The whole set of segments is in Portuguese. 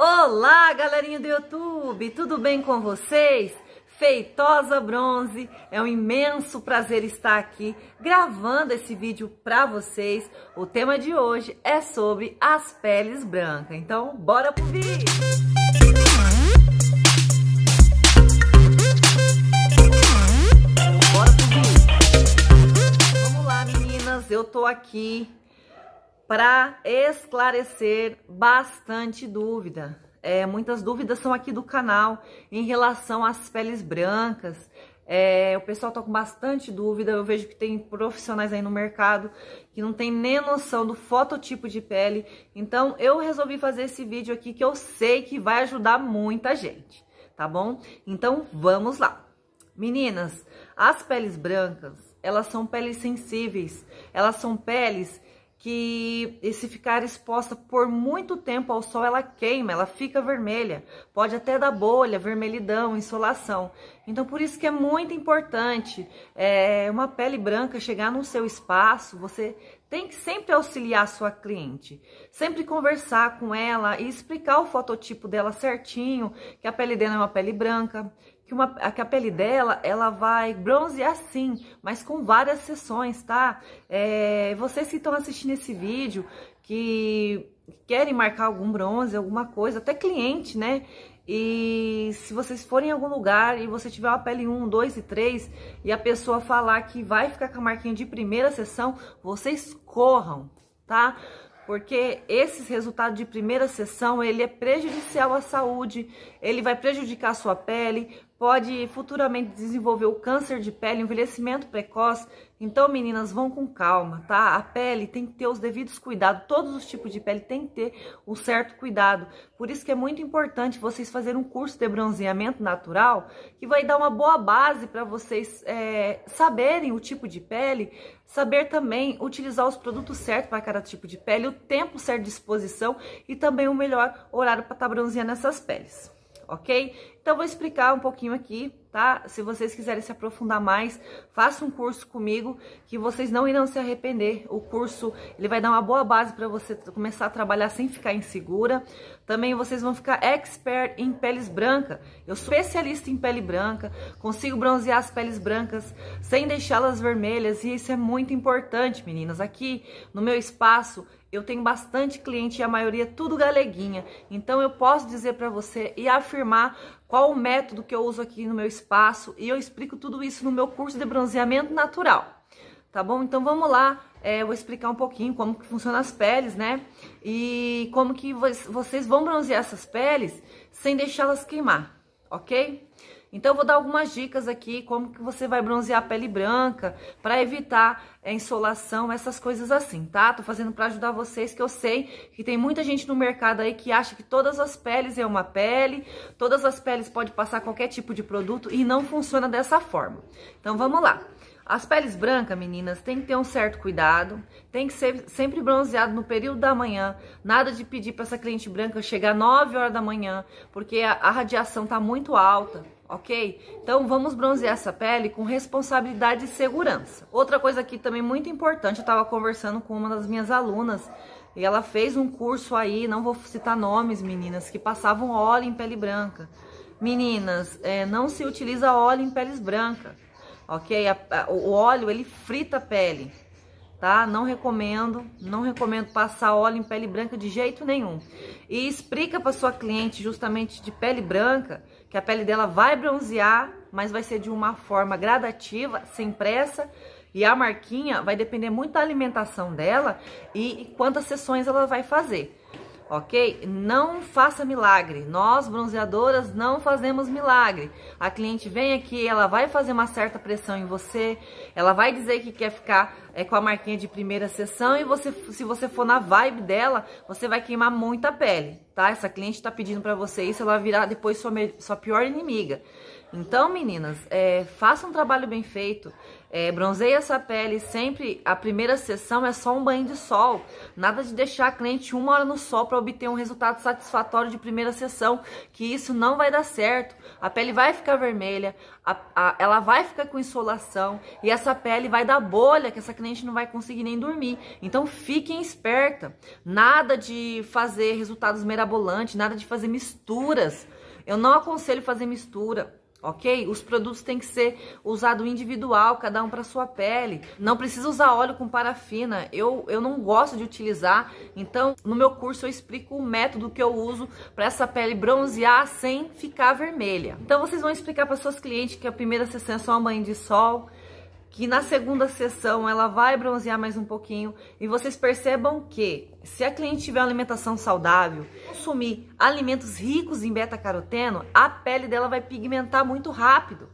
Olá, galerinha do YouTube, tudo bem com vocês? Feitosa Bronze, é um imenso prazer estar aqui gravando esse vídeo para vocês. O tema de hoje é sobre as peles brancas, então bora pro vídeo! Bora pro vídeo! Vamos lá, meninas, eu tô aqui para esclarecer bastante dúvida. É, muitas dúvidas são aqui do canal em relação às peles brancas. É, o pessoal está com bastante dúvida. Eu vejo que tem profissionais aí no mercado que não tem nem noção do fototipo de pele. Então, eu resolvi fazer esse vídeo aqui que eu sei que vai ajudar muita gente, tá bom? Então, vamos lá. Meninas, as peles brancas, elas são peles sensíveis. Elas são peles que e se ficar exposta por muito tempo ao sol, ela queima, ela fica vermelha, pode até dar bolha, vermelhidão, insolação. Então, por isso que é muito importante é, uma pele branca chegar no seu espaço, você tem que sempre auxiliar a sua cliente, sempre conversar com ela e explicar o fototipo dela certinho, que a pele dela é uma pele branca, que, uma, que a pele dela, ela vai bronzear sim, mas com várias sessões, tá? É, vocês que estão assistindo esse vídeo, que querem marcar algum bronze, alguma coisa, até cliente, né? E se vocês forem em algum lugar e você tiver uma pele 1, 2 e 3 e a pessoa falar que vai ficar com a marquinha de primeira sessão, vocês corram, tá? Porque esses resultados de primeira sessão, ele é prejudicial à saúde, ele vai prejudicar a sua pele, pode futuramente desenvolver o câncer de pele, envelhecimento precoce. Então, meninas, vão com calma, tá? A pele tem que ter os devidos cuidados, todos os tipos de pele tem que ter um certo cuidado. Por isso que é muito importante vocês fazerem um curso de bronzeamento natural, que vai dar uma boa base para vocês é, saberem o tipo de pele, saber também utilizar os produtos certos para cada tipo de pele, o tempo certo de exposição e também o melhor horário para estar tá bronzeando essas peles ok? Então, vou explicar um pouquinho aqui tá? Se vocês quiserem se aprofundar mais, faça um curso comigo que vocês não irão se arrepender. O curso, ele vai dar uma boa base para você começar a trabalhar sem ficar insegura. Também vocês vão ficar expert em peles brancas. Eu sou especialista em pele branca, consigo bronzear as peles brancas sem deixá-las vermelhas e isso é muito importante, meninas. Aqui no meu espaço eu tenho bastante cliente e a maioria é tudo galeguinha. Então eu posso dizer para você e afirmar qual o método que eu uso aqui no meu espaço e eu explico tudo isso no meu curso de bronzeamento natural. Tá bom? Então vamos lá, é, eu vou explicar um pouquinho como que funciona as peles, né? E como que vocês vão bronzear essas peles sem deixá-las queimar, ok? Então eu vou dar algumas dicas aqui como que você vai bronzear a pele branca para evitar a insolação, essas coisas assim, tá? Tô fazendo para ajudar vocês que eu sei que tem muita gente no mercado aí que acha que todas as peles é uma pele, todas as peles pode passar qualquer tipo de produto e não funciona dessa forma. Então vamos lá. As peles brancas, meninas, tem que ter um certo cuidado, tem que ser sempre bronzeado no período da manhã, nada de pedir para essa cliente branca chegar 9 horas da manhã, porque a, a radiação tá muito alta ok? Então vamos bronzear essa pele com responsabilidade e segurança. Outra coisa aqui também muito importante, eu estava conversando com uma das minhas alunas e ela fez um curso aí, não vou citar nomes, meninas, que passavam óleo em pele branca. Meninas, é, não se utiliza óleo em peles brancas, ok? A, a, o óleo ele frita a pele. Tá? Não recomendo, não recomendo passar óleo em pele branca de jeito nenhum. E explica para sua cliente justamente de pele branca que a pele dela vai bronzear, mas vai ser de uma forma gradativa, sem pressa. E a marquinha vai depender muito da alimentação dela e quantas sessões ela vai fazer, ok? Não faça milagre. Nós, bronzeadoras, não fazemos milagre. A cliente vem aqui, ela vai fazer uma certa pressão em você, ela vai dizer que quer ficar é, com a marquinha de primeira sessão e você, se você for na vibe dela, você vai queimar muita pele, tá? Essa cliente tá pedindo pra você isso, ela virar depois sua, sua pior inimiga. Então, meninas, é, faça um trabalho bem feito, é, bronzeia essa pele, sempre a primeira sessão é só um banho de sol, nada de deixar a cliente uma hora no sol para obter um resultado satisfatório de primeira sessão, que isso não vai dar certo, a pele vai ficar vermelha, a, a, ela vai ficar com insolação e essa pele vai dar bolha que essa cliente não vai conseguir nem dormir. Então fiquem esperta. Nada de fazer resultados mirabolantes, nada de fazer misturas. Eu não aconselho fazer mistura ok? Os produtos têm que ser usado individual, cada um para sua pele. Não precisa usar óleo com parafina. Eu, eu não gosto de utilizar, então no meu curso eu explico o método que eu uso para essa pele bronzear sem ficar vermelha. Então vocês vão explicar para suas clientes que a primeira sessão é só mãe banho de sol, que na segunda sessão ela vai bronzear mais um pouquinho e vocês percebam que se a cliente tiver uma alimentação saudável, consumir alimentos ricos em beta-caroteno, a pele dela vai pigmentar muito rápido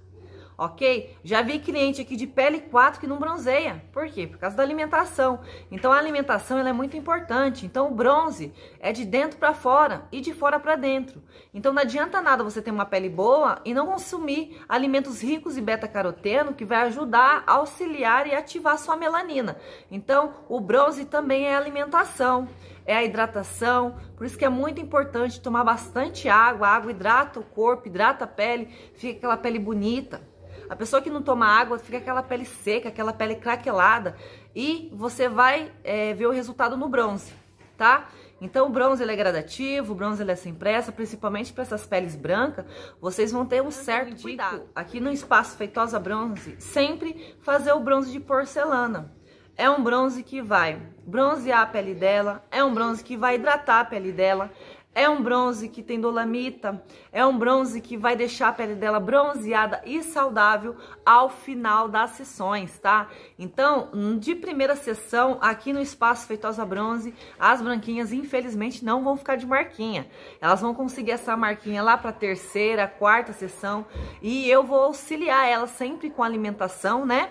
ok? Já vi cliente aqui de pele 4 que não bronzeia. Por quê? Por causa da alimentação. Então a alimentação ela é muito importante. Então o bronze é de dentro para fora e de fora para dentro. Então não adianta nada você ter uma pele boa e não consumir alimentos ricos em beta-caroteno que vai ajudar, auxiliar e ativar sua melanina. Então o bronze também é alimentação é a hidratação. Por isso que é muito importante tomar bastante água. A água hidrata o corpo, hidrata a pele, fica aquela pele bonita. A pessoa que não toma água fica aquela pele seca, aquela pele craquelada. E você vai é, ver o resultado no bronze, tá? Então o bronze ele é gradativo, o bronze ele é sem pressa, principalmente para essas peles brancas, vocês vão ter um certo cuidado. Aqui no espaço Feitosa Bronze, sempre fazer o bronze de porcelana. É um bronze que vai bronzear a pele dela, é um bronze que vai hidratar a pele dela, é um bronze que tem dolamita, é um bronze que vai deixar a pele dela bronzeada e saudável ao final das sessões, tá? Então, de primeira sessão, aqui no Espaço Feitosa Bronze, as branquinhas, infelizmente, não vão ficar de marquinha. Elas vão conseguir essa marquinha lá para terceira, quarta sessão, e eu vou auxiliar elas sempre com alimentação, né?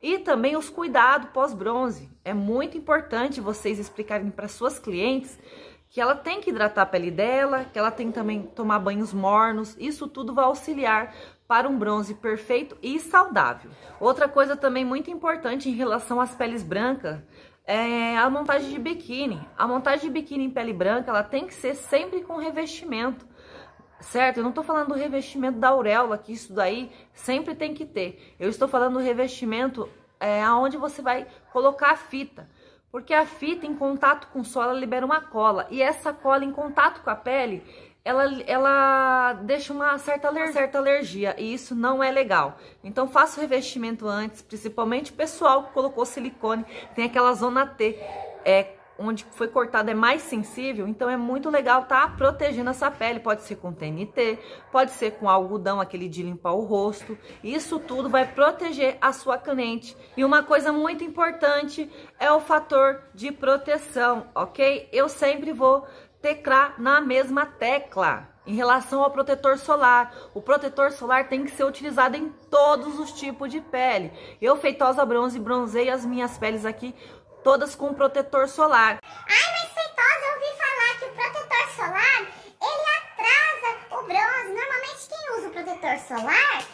E também os cuidados pós-bronze. É muito importante vocês explicarem para suas clientes que ela tem que hidratar a pele dela, que ela tem também que tomar banhos mornos, isso tudo vai auxiliar para um bronze perfeito e saudável. Outra coisa também muito importante em relação às peles brancas é a montagem de biquíni. A montagem de biquíni em pele branca, ela tem que ser sempre com revestimento, certo? Eu não estou falando do revestimento da auréola, que isso daí sempre tem que ter. Eu estou falando do revestimento é, você vai colocar a fita. Porque a fita em contato com o sol, ela libera uma cola. E essa cola em contato com a pele, ela, ela deixa uma certa, alergia, uma certa alergia. E isso não é legal. Então faça o revestimento antes, principalmente o pessoal que colocou silicone. Tem aquela zona T. É, onde foi cortado é mais sensível, então é muito legal tá protegendo essa pele. Pode ser com TNT, pode ser com algodão, aquele de limpar o rosto. Isso tudo vai proteger a sua cliente. E uma coisa muito importante é o fator de proteção, ok? Eu sempre vou teclar na mesma tecla. Em relação ao protetor solar, o protetor solar tem que ser utilizado em todos os tipos de pele. Eu, Feitosa Bronze, bronzeei as minhas peles aqui todas com protetor solar. Ai, mas Feitosa, eu ouvi falar que o protetor solar, ele atrasa o bronze. Normalmente quem usa o protetor solar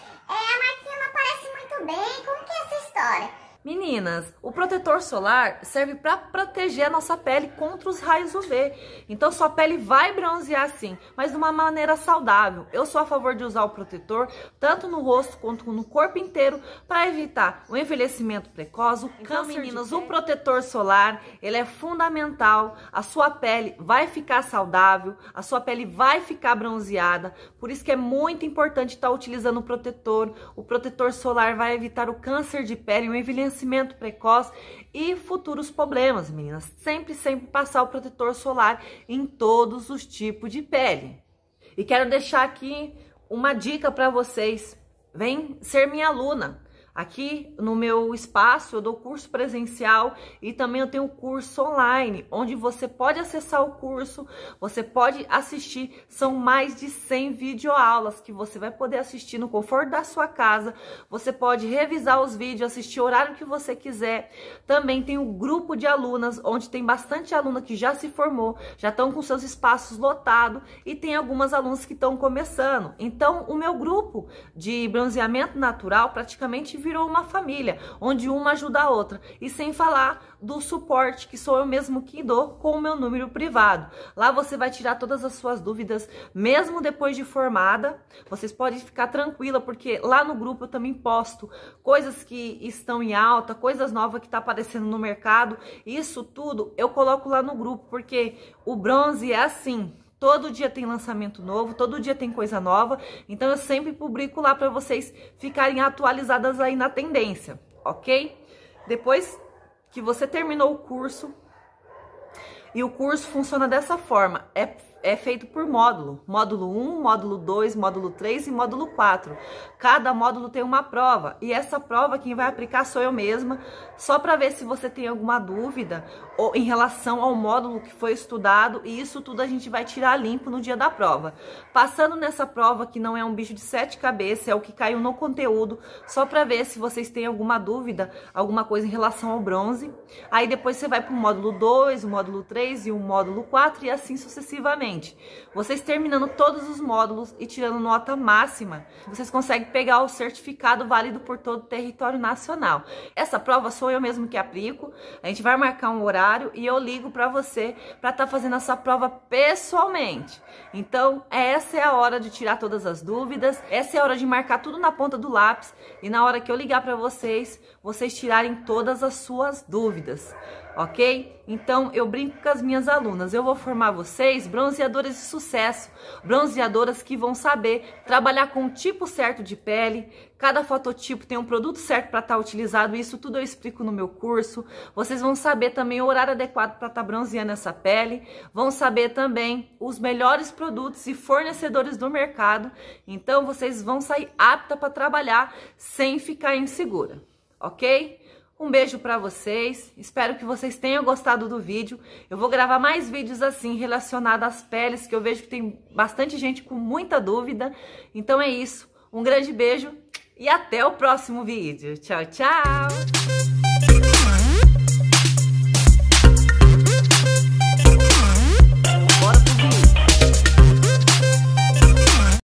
Meninas, o protetor solar serve para proteger a nossa pele contra os raios UV. Então sua pele vai bronzear sim, mas de uma maneira saudável. Eu sou a favor de usar o protetor tanto no rosto quanto no corpo inteiro para evitar o envelhecimento precoce, o então, câncer. Meninas, o protetor solar, ele é fundamental. A sua pele vai ficar saudável, a sua pele vai ficar bronzeada. Por isso que é muito importante estar tá utilizando o protetor. O protetor solar vai evitar o câncer de pele e o envelhecimento envelhecimento precoce e futuros problemas, meninas. Sempre, sempre passar o protetor solar em todos os tipos de pele. E quero deixar aqui uma dica para vocês. Vem ser minha aluna. Aqui no meu espaço eu dou curso presencial e também eu tenho curso online, onde você pode acessar o curso, você pode assistir, são mais de 100 videoaulas que você vai poder assistir no conforto da sua casa, você pode revisar os vídeos, assistir o horário que você quiser. Também tem o um grupo de alunas, onde tem bastante aluna que já se formou, já estão com seus espaços lotados e tem algumas alunas que estão começando. Então o meu grupo de bronzeamento natural praticamente virou virou uma família, onde uma ajuda a outra. E sem falar do suporte, que sou eu mesmo que dou com o meu número privado. Lá você vai tirar todas as suas dúvidas, mesmo depois de formada. Vocês podem ficar tranquila, porque lá no grupo eu também posto coisas que estão em alta, coisas novas que está aparecendo no mercado. Isso tudo eu coloco lá no grupo, porque o bronze é assim Todo dia tem lançamento novo, todo dia tem coisa nova. Então eu sempre publico lá para vocês ficarem atualizadas aí na tendência, ok? Depois que você terminou o curso, e o curso funciona dessa forma, é é feito por módulo. Módulo 1, módulo 2, módulo 3 e módulo 4. Cada módulo tem uma prova e essa prova quem vai aplicar sou eu mesma, só para ver se você tem alguma dúvida ou em relação ao módulo que foi estudado e isso tudo a gente vai tirar limpo no dia da prova. Passando nessa prova que não é um bicho de sete cabeças, é o que caiu no conteúdo, só para ver se vocês têm alguma dúvida, alguma coisa em relação ao bronze. Aí depois você vai para o módulo 2, o módulo 3 e o módulo 4 e assim sucessivamente gente. Vocês terminando todos os módulos e tirando nota máxima, vocês conseguem pegar o certificado válido por todo o território nacional. Essa prova sou eu mesmo que aplico. A gente vai marcar um horário e eu ligo para você para estar tá fazendo essa prova pessoalmente. Então, essa é a hora de tirar todas as dúvidas, essa é a hora de marcar tudo na ponta do lápis e na hora que eu ligar para vocês, vocês tirarem todas as suas dúvidas ok? Então eu brinco com as minhas alunas, eu vou formar vocês bronzeadoras de sucesso, bronzeadoras que vão saber trabalhar com o tipo certo de pele, cada fototipo tem um produto certo para estar tá utilizado, isso tudo eu explico no meu curso. Vocês vão saber também o horário adequado para estar tá bronzeando essa pele, vão saber também os melhores produtos e fornecedores do mercado. Então vocês vão sair apta para trabalhar sem ficar insegura, ok? Um beijo para vocês, espero que vocês tenham gostado do vídeo. Eu vou gravar mais vídeos assim relacionados às peles, que eu vejo que tem bastante gente com muita dúvida. Então é isso, um grande beijo e até o próximo vídeo. Tchau, tchau!